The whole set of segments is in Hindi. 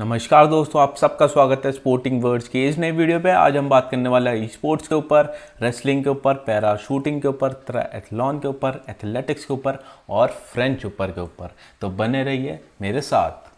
नमस्कार दोस्तों आप सबका स्वागत है स्पोर्टिंग वर्ड्स की इस नई वीडियो पे आज हम बात करने वाले हैं स्पोर्ट्स के ऊपर रेसलिंग के ऊपर पैरा शूटिंग के ऊपर एथलॉन के ऊपर एथलेटिक्स के ऊपर और फ्रेंच ऊपर के ऊपर तो बने रहिए मेरे साथ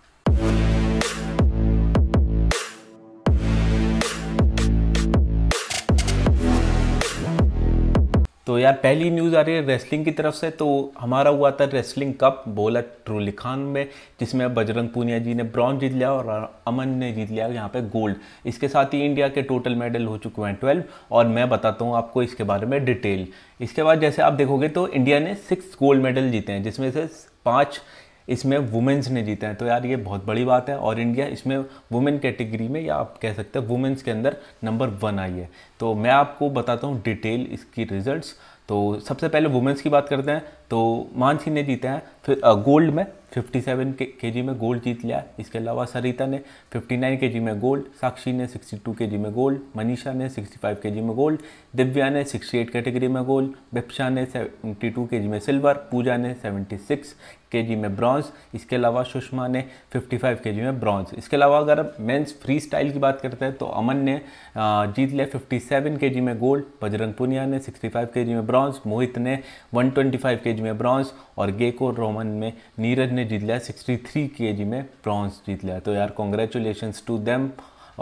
तो यार पहली न्यूज़ आ रही है रेसलिंग की तरफ से तो हमारा हुआ था रेसलिंग कप बोला ट्रोली खान में जिसमें बजरंग पूनिया जी ने ब्रॉन्ज जीत लिया और अमन ने जीत लिया यहाँ पे गोल्ड इसके साथ ही इंडिया के टोटल मेडल हो चुके हैं ट्वेल्व और मैं बताता हूँ आपको इसके बारे में डिटेल इसके बाद जैसे आप देखोगे तो इंडिया ने सिक्स गोल्ड मेडल जीते हैं जिसमें से पाँच इसमें वुमेंस ने जीता है तो यार ये बहुत बड़ी बात है और इंडिया इसमें वुमेन कैटेगरी में या आप कह सकते हैं वुमेंस के अंदर नंबर वन आई है तो मैं आपको बताता हूँ डिटेल इसकी रिजल्ट्स तो सबसे पहले वुमेंस की बात करते हैं तो मान सिंह ने जीता है फिर गोल्ड में 57 के जी में गोल्ड जीत लिया इसके अलावा सरिता ने 59 के जी में गोल्ड साक्षी ने 62 के जी में गोल्ड मनीषा ने 65 के जी में गोल्ड दिव्या ने 68 कैटेगरी में गोल्ड बिप्शा ने 72 के जी में सिल्वर पूजा ने 76 के जी में ब्रॉन्ज इसके अलावा सुषमा ने 55 के जी में ब्रॉन्ज इसके अलावा अगर हम मेन्स फ्री स्टाइल की बात करते हैं तो अमन ने जीत लिया फिफ्टी सेवन के जी में गोल्ड बजरंग पुनिया ने सिक्सटी फाइव के जी में ब्रॉन्ज मोहित ने वन ट्वेंटी फाइव के जी में ब्रॉन्ज और गेको रोम कॉमन में नीरज ने जीत लिया 63 जी में ब्रॉन्ज जीत लिया तो यार कॉन्ग्रेचुलेशन टू देम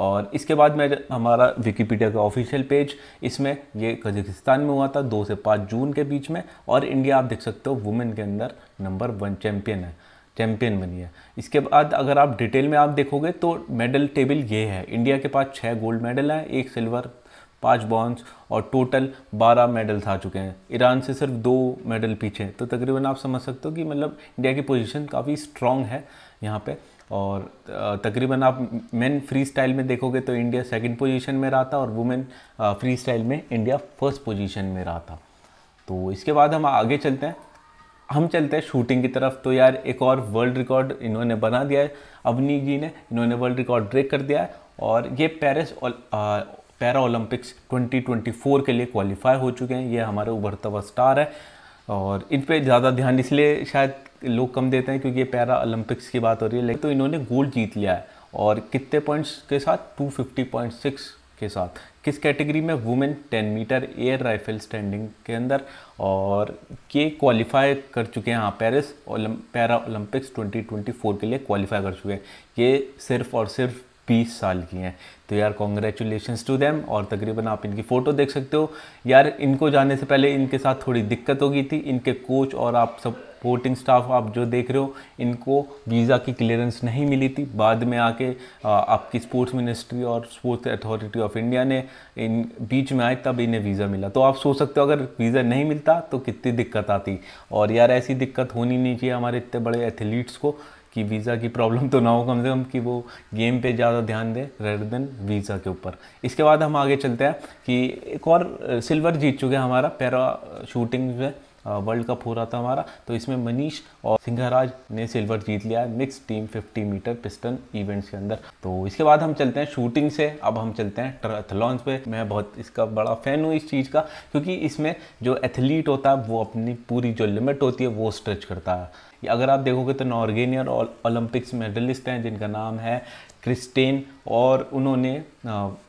और इसके बाद मैं हमारा विकीपीडिया का ऑफिशियल पेज इसमें ये कजाकिस्तान में हुआ था दो से पाँच जून के बीच में और इंडिया आप देख सकते हो वुमेन के अंदर नंबर वन चैम्पियन है चैम्पियन बनी है इसके बाद अगर आप डिटेल में आप देखोगे तो मेडल टेबल ये है इंडिया के पास छः गोल्ड मेडल हैं एक सिल्वर पाँच बॉन्स और टोटल बारह मेडल्स आ चुके हैं ईरान से सिर्फ दो मेडल पीछे तो तकरीबन आप समझ सकते हो कि मतलब इंडिया की पोजीशन काफ़ी स्ट्रॉन्ग है यहाँ पे और तकरीबन आप मेन फ्री स्टाइल में देखोगे तो इंडिया सेकंड पोजीशन में रहा था और वुमेन फ्री स्टाइल में इंडिया फर्स्ट पोजीशन में रहा था तो इसके बाद हम आगे चलते हैं हम चलते हैं शूटिंग की तरफ तो यार एक और वर्ल्ड रिकॉर्ड इन्होंने बना दिया है अवनी जी ने इन्होंने वर्ल्ड रिकॉर्ड ब्रेक कर दिया है और ये पेरिस पैरा ओलंपिक्स 2024 के लिए क्वालिफाई हो चुके हैं ये हमारे उभरता हुआ स्टार है और इन पर ज़्यादा ध्यान इसलिए शायद लोग कम देते हैं क्योंकि ये पैरा ओलंपिक्स की बात हो रही है लेकिन तो इन्होंने गोल्ड जीत लिया है और कितने पॉइंट्स के साथ 250.6 के साथ किस कैटेगरी में women 10 metre air rifle standing के अंदर और ये क्वालिफाई कर चुके हैं हाँ पेरिस पैरा ओलंपिक्स 2024 के लिए क्वालिफाई कर चुके हैं ये सिर्फ और सिर्फ बीस साल की हैं तो यार कॉन्ग्रेचुलेशन टू दैम और तकरीबन आप इनकी फ़ोटो देख सकते हो यार इनको जाने से पहले इनके साथ थोड़ी दिक्कत हो गई थी इनके कोच और आप सब सपोर्टिंग स्टाफ आप जो देख रहे हो इनको वीज़ा की क्लियरेंस नहीं मिली थी बाद में आके आपकी स्पोर्ट्स मिनिस्ट्री और स्पोर्ट्स अथॉरिटी ऑफ इंडिया ने इन बीच में आए तब इन्हें वीज़ा मिला तो आप सोच सकते हो अगर वीज़ा नहीं मिलता तो कितनी दिक्कत आती और यार ऐसी दिक्कत होनी नहीं चाहिए हमारे इतने बड़े एथलीट्स को कि वीज़ा की प्रॉब्लम तो ना हो कम से कम कि वो गेम पे ज़्यादा ध्यान दें रेदर देन वीज़ा के ऊपर इसके बाद हम आगे चलते हैं कि एक और सिल्वर जीत चुके हैं हमारा पैरा शूटिंग में वर्ल्ड कप हो रहा था हमारा तो इसमें मनीष और सिंघराज ने सिल्वर जीत लिया है mix team 50 metre piston events के अंदर तो इसके बाद हम चलते हैं शूटिंग से अब हम चलते हैं ट्रथलॉन्स पे मैं बहुत इसका बड़ा फ़ैन हूँ इस चीज़ का क्योंकि इसमें जो एथलीट होता है वो अपनी पूरी जो लिमिट होती है वो स्ट्रेच करता है अगर आप देखोगे तो नॉर्गेनियर और ओलंपिक्स मेडलिस्ट हैं जिनका नाम है क्रिस्टेन और उन्होंने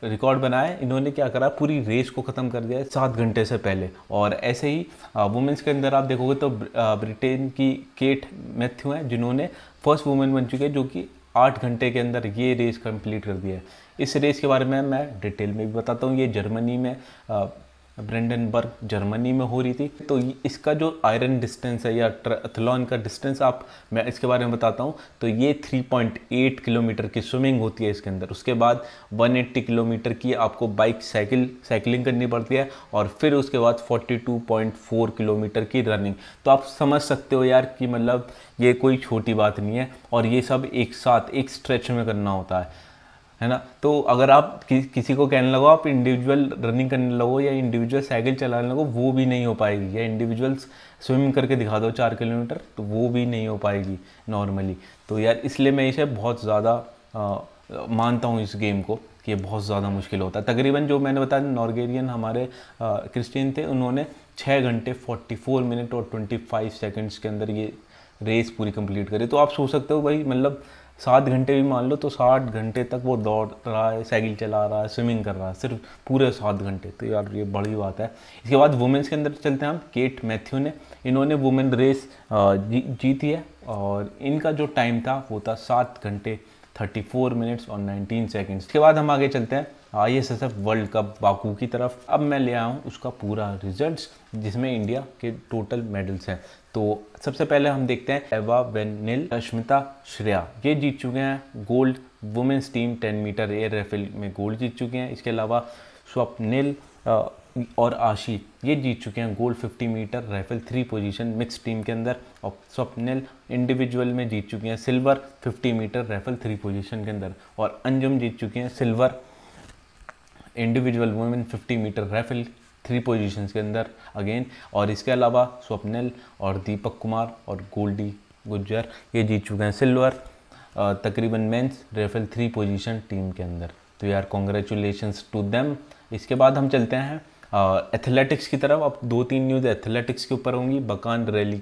रिकॉर्ड बनाए इन्होंने क्या करा पूरी रेस को ख़त्म कर दिया सात घंटे से पहले और ऐसे ही वुमेंस के अंदर आप देखोगे तो ब्रिटेन की केट मैथ्यू हैं जिन्होंने फर्स्ट वुमेन बन चुके हैं जो कि आठ घंटे के अंदर ये रेस कंप्लीट कर दिया है इस रेस के बारे में मैं डिटेल में भी बताता हूँ ये जर्मनी में ब्रेंडनबर्ग जर्मनी में हो रही थी तो इसका जो आयरन डिस्टेंस है या ट्रथलॉन का डिस्टेंस आप मैं इसके बारे में बताता हूँ तो ये 3.8 किलोमीटर की स्विमिंग होती है इसके अंदर उसके बाद 180 किलोमीटर की आपको बाइक साइकिल साइकिलिंग करनी पड़ती है और फिर उसके बाद 42.4 किलोमीटर की रनिंग तो आप समझ सकते हो यार कि मतलब ये कोई छोटी बात नहीं है और ये सब एक साथ एक स्ट्रेच में करना होता है है ना तो अगर आप कि, किसी को कहने लगो आप इंडिविजुअल रनिंग करने लगो या इंडिविजुअल साइकिल चलाने लगो वो भी नहीं हो पाएगी या इंडिविजुअल स्विम करके दिखा दो चार किलोमीटर तो वो भी नहीं हो पाएगी नॉर्मली तो यार इसलिए मैं इसे बहुत ज़्यादा मानता हूँ इस गेम को कि ये बहुत ज़्यादा मुश्किल होता है तकरीबन जो मैंने बताया नॉर्गेरियन हमारे क्रिस्टियन थे उन्होंने छः घंटे फोर्टी फोर मिनट और ट्वेंटी फाइव सेकेंड्स के अंदर ये रेस पूरी कंप्लीट करी तो आप सोच सकते हो भाई मतलब सात घंटे भी मान लो तो साठ घंटे तक वो दौड़ रहा है साइकिल चला रहा है स्विमिंग कर रहा है सिर्फ पूरे सात घंटे तो यार ये बड़ी बात है इसके बाद वुमेंस के अंदर चलते हैं हम केट मैथ्यू ने इन्होंने वुमेन रेस जी, जीती है और इनका जो टाइम था वो था सात घंटे थर्टी फोर मिनट्स और नाइनटीन सेकेंड्स इसके बाद हम आगे चलते हैं I S S F world cup Baku की तरफ अब मैं ले आया हूँ उसका पूरा रिजल्ट्स जिसमें इंडिया के टोटल मेडल्स हैं तो सबसे पहले हम देखते हैं एवा वेनिल रश्मिता श्रेया ये जीत चुके हैं gold women's team 10 metre air rifle में गोल्ड जीत चुके हैं इसके अलावा स्वप्निल और आशी ये जीत चुके हैं gold 50 metre rifle three position mix team के अंदर और स्वप्निल इंडिविजुअल में जीत चुके हैं silver 50 metre rifle three position के अंदर और अंजुम जीत चुके हैं silver individual women 50 metre rifle three positions के अंदर अगेन और इसके अलावा स्वप्निल और दीपक कुमार और गोल्डी गुज्जर ये जीत चुके हैं सिल्वर तकरीबन men's rifle three position team के अंदर तो यार कॉन्ग्रेचुलेशंस टू देम इसके बाद हम चलते हैं एथलेटिक्स की तरफ अब दो तीन न्यूज़ एथलेटिक्स के ऊपर होंगी बकान रैली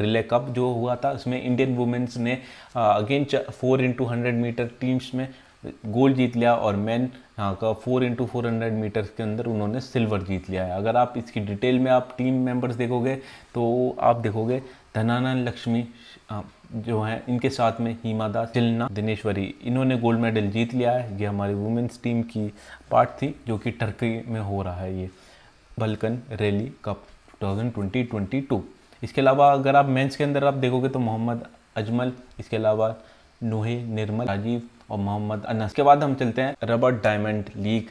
रिले कप जो हुआ था उसमें इंडियन वुमेंस ने again four into hundred metre teams में गोल्ड जीत लिया और मैन यहाँ का four into four hundred metres के अंदर उन्होंने सिल्वर जीत लिया है अगर आप इसकी डिटेल में आप टीम मेंबर्स देखोगे तो आप देखोगे धनानंद लक्ष्मी जो है इनके साथ में हीमा दास चिलना दिनेश्वरी इन्होंने गोल्ड मेडल जीत लिया है ये हमारी वुमेंस टीम की पार्ट थी जो कि टर्की में हो रहा है ये बल्कन रैली कप टू इसके अलावा अगर आप मेंस के अंदर आप देखोगे तो मोहम्मद अजमल इसके अलावा नोहे निर्मल राजीव और मोहम्मद अनस के बाद हम चलते हैं रबर डायमंड लीग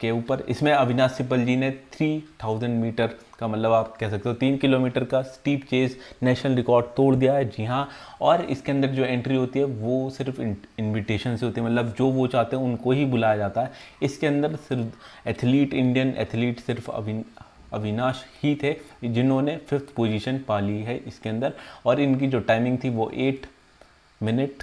के ऊपर इसमें अविनाश सिब्बल जी ने 3000 मीटर का मतलब आप कह सकते हो तीन किलोमीटर का स्टीप चेस नेशनल रिकॉर्ड तोड़ दिया है जी हाँ और इसके अंदर जो एंट्री होती है वो सिर्फ इनविटेशन से होती है मतलब जो वो चाहते हैं उनको ही बुलाया जाता है इसके अंदर सिर्फ एथलीट इंडियन एथलीट सिर्फ अविन अविनाश ही थे जिन्होंने फिफ्थ पोजीशन पा ली है इसके अंदर और इनकी जो टाइमिंग थी वो eight minute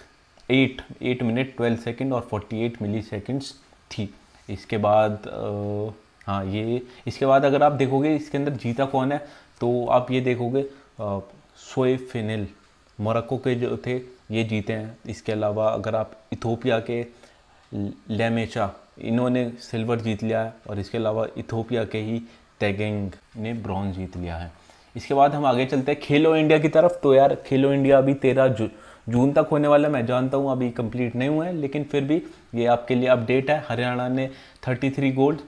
eight eight minute twelve second और फोर्टी एट मिली सेकेंड्स थी इसके बाद आ, हाँ ये इसके बाद अगर आप देखोगे इसके अंदर जीता कौन है तो आप ये देखोगे सोए फिनिल मोरक्को के जो थे ये जीते हैं इसके अलावा अगर आप इथोपिया के लेमेचा इन्होंने सिल्वर जीत लिया है और इसके अलावा इथोपिया के ही टैगेंग ने ब्रॉन्ज जीत लिया है इसके बाद हम आगे चलते हैं खेलो इंडिया की तरफ तो यार खेलो इंडिया अभी तेरह जू जून तक होने वाला मैं जानता हूँ अभी कंप्लीट नहीं हुआ है लेकिन फिर भी ये आपके लिए अपडेट है हरियाणा ने 33 gold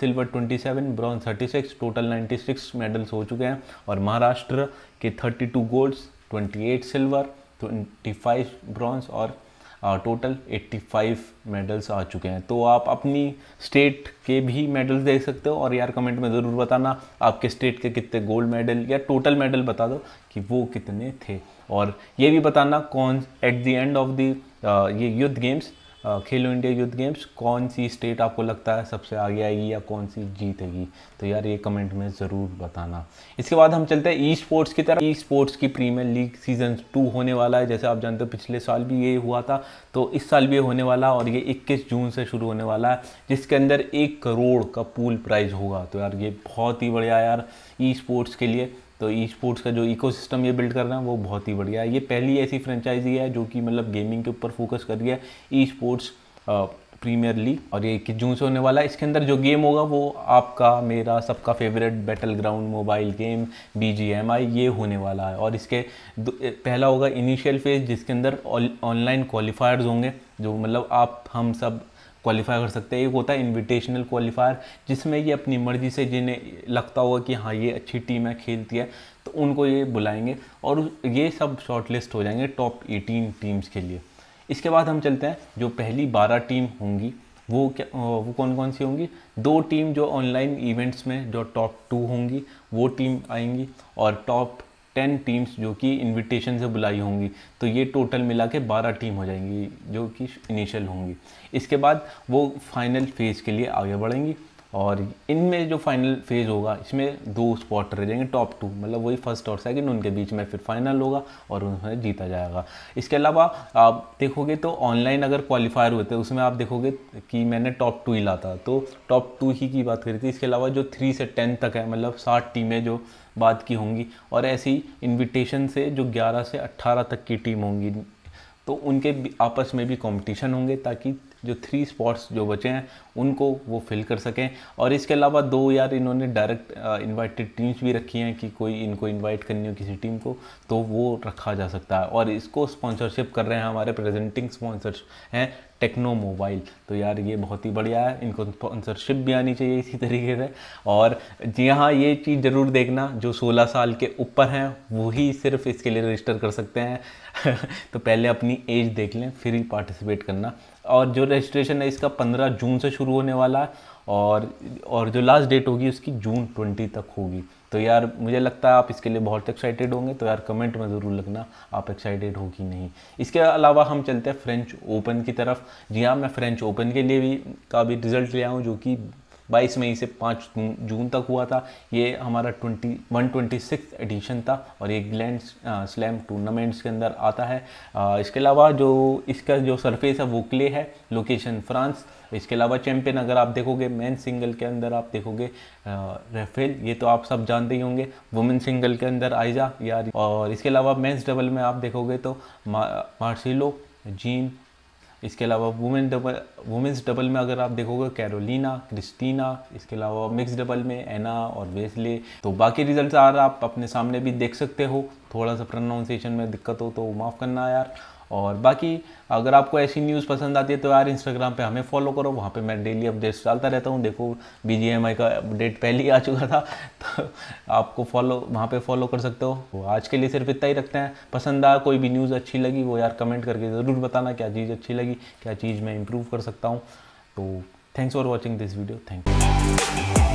silver 27, bronze 36, total 96 medals हो चुके हैं और महाराष्ट्र के 32 गोल्ड्स 28 सिल्वर 25 ब्रॉन्ज और टोटल 85 मेडल्स आ चुके हैं तो आप अपनी स्टेट के भी मेडल्स देख सकते हो और यार कमेंट में ज़रूर बताना आपके स्टेट के कितने गोल्ड मेडल या टोटल मेडल बता दो कि वो कितने थे और ये भी बताना कौन at the end of the ये youth games Khelo India youth games कौन सी स्टेट आपको लगता है सबसे आगे आएगी या कौन सी जीतेगी तो यार ये कमेंट में ज़रूर बताना इसके बाद हम चलते हैं ई स्पोर्ट्स की तरफ ई स्पोर्ट्स की प्रीमियर लीग सीजन टू होने वाला है जैसे आप जानते हो पिछले साल भी ये हुआ था तो इस साल भी होने वाला और ये इक्कीस जून से शुरू होने वाला है जिसके अंदर एक करोड़ का पूल प्राइज होगा तो यार ये बहुत ही बढ़िया यार ई स्पोर्ट्स के लिए तो ई स्पोर्ट्स का जो सिस्टम ये बिल्ड कर रहे हैं वो बहुत ही बढ़िया है ये पहली ऐसी फ्रेंचाइजी है जो कि मतलब गेमिंग के ऊपर फोकस कर दिया है ई स्पोर्ट्स प्रीमियर लीग और ये इक्कीस जून से होने वाला है इसके अंदर जो गेम होगा वो आपका मेरा सबका favourite battleground mobile game B G M I ये होने वाला है और इसके पहला होगा इनिशियल फेज जिसके अंदर ऑनलाइन क्वालिफायर्स होंगे जो मतलब आप हम सब क्वालिफाई कर सकते हैं एक होता है इन्विटेशनल क्वालिफायर जिसमें ये अपनी मर्ज़ी से जिन्हें लगता होगा कि हाँ ये अच्छी टीम है खेलती है तो उनको ये बुलाएंगे और ये सब शॉर्टलिस्ट हो जाएंगे टॉप 18 टीम्स के लिए इसके बाद हम चलते हैं जो पहली 12 टीम होंगी वो क्या वो कौन कौन सी होंगी दो टीम जो ऑनलाइन इवेंट्स में जो टॉप टू होंगी वो टीम आएंगी और टॉप टेन टीम्स जो कि इनविटेशन से बुलाई होंगी तो ये टोटल मिला के बारह टीम हो जाएंगी जो कि इनिशियल होंगी इसके बाद वो फाइनल फेज़ के लिए आगे बढ़ेंगी और इनमें जो फाइनल फेज होगा इसमें दो स्पॉट रह जाएंगे टॉप टू मतलब वही फर्स्ट और सेकंड उनके बीच में फिर फाइनल होगा और उन्हें जीता जाएगा इसके अलावा आप देखोगे तो ऑनलाइन अगर क्वालिफायर होते हैं उसमें आप देखोगे कि मैंने टॉप टू ही लाता तो टॉप टू ही की बात करी थी इसके अलावा जो थ्री से टेन तक है मतलब साठ टीमें जो बात की होंगी और ऐसी इन्विटेशन से जो ग्यारह से अट्ठारह तक की टीम होंगी तो उनके आपस में भी कंपटीशन होंगे ताकि जो थ्री स्पॉट्स जो बचे हैं उनको वो फिल कर सकें और इसके अलावा दो यार इन्होंने डायरेक्ट इनवाइटेड टीम्स भी रखी हैं कि कोई इनको इनवाइट करनी हो किसी टीम को तो वो रखा जा सकता है और इसको स्पॉन्सरशिप कर रहे हैं हमारे प्रेजेंटिंग स्पॉन्सर्स हैं टेक्नो मोबाइल तो यार ये बहुत ही बढ़िया है इनको स्पॉन्सरशिप भी आनी चाहिए इसी तरीके से और जी हाँ ये चीज़ ज़रूर देखना जो 16 साल के ऊपर हैं वही सिर्फ इसके लिए रजिस्टर कर सकते हैं तो पहले अपनी एज देख लें फिर ही पार्टिसिपेट करना और जो रजिस्ट्रेशन है इसका 15 जून से शुरू होने वाला है और और जो लास्ट डेट होगी उसकी जून 20 तक होगी तो यार मुझे लगता है आप इसके लिए बहुत एक्साइटेड होंगे तो यार कमेंट में ज़रूर लगना आप एक्साइटेड हो कि नहीं इसके अलावा हम चलते हैं फ्रेंच ओपन की तरफ जी हाँ मैं फ्रेंच ओपन के लिए भी का भी रिज़ल्ट ले आऊँ जो कि 22 मई से 5 जून तक हुआ था ये हमारा twenty one twenty six edition था और ये ग्लैंड स्लैम टूर्नामेंट्स के अंदर आता है आ, इसके अलावा जो इसका जो सरफेस है वो क्ले है लोकेशन फ्रांस इसके अलावा चैम्पियन अगर आप देखोगे मेन सिंगल के अंदर आप देखोगे रेफेल ये तो आप सब जानते ही होंगे वुमेन सिंगल के अंदर आयजा यार और इसके अलावा मेंस डबल में आप देखोगे तो मार्सिलो जीन इसके अलावा वुमेन डबल वुमेंस डबल में अगर आप देखोगे कैरोलिना क्रिस्टीना इसके अलावा मिक्स डबल में एना और वेस्ले तो बाकी रिजल्ट यार आप अपने सामने भी देख सकते हो थोड़ा सा प्रोनाउंसिएशन में दिक्कत हो तो माफ़ करना यार और बाकी अगर आपको ऐसी न्यूज़ पसंद आती है तो यार इंस्टाग्राम पे हमें फॉलो करो वहाँ पे मैं डेली अपडेट्स डालता रहता हूँ देखो बी जी एम आई का अपडेट पहले ही आ चुका था तो आपको फॉलो वहाँ पे फॉलो कर सकते हो वो तो आज के लिए सिर्फ इतना ही रखते हैं पसंद आया कोई भी न्यूज़ अच्छी लगी वो यार कमेंट करके ज़रूर बताना क्या चीज़ अच्छी लगी क्या चीज़ मैं इम्प्रूव कर सकता हूँ तो thanks for watching this video thank you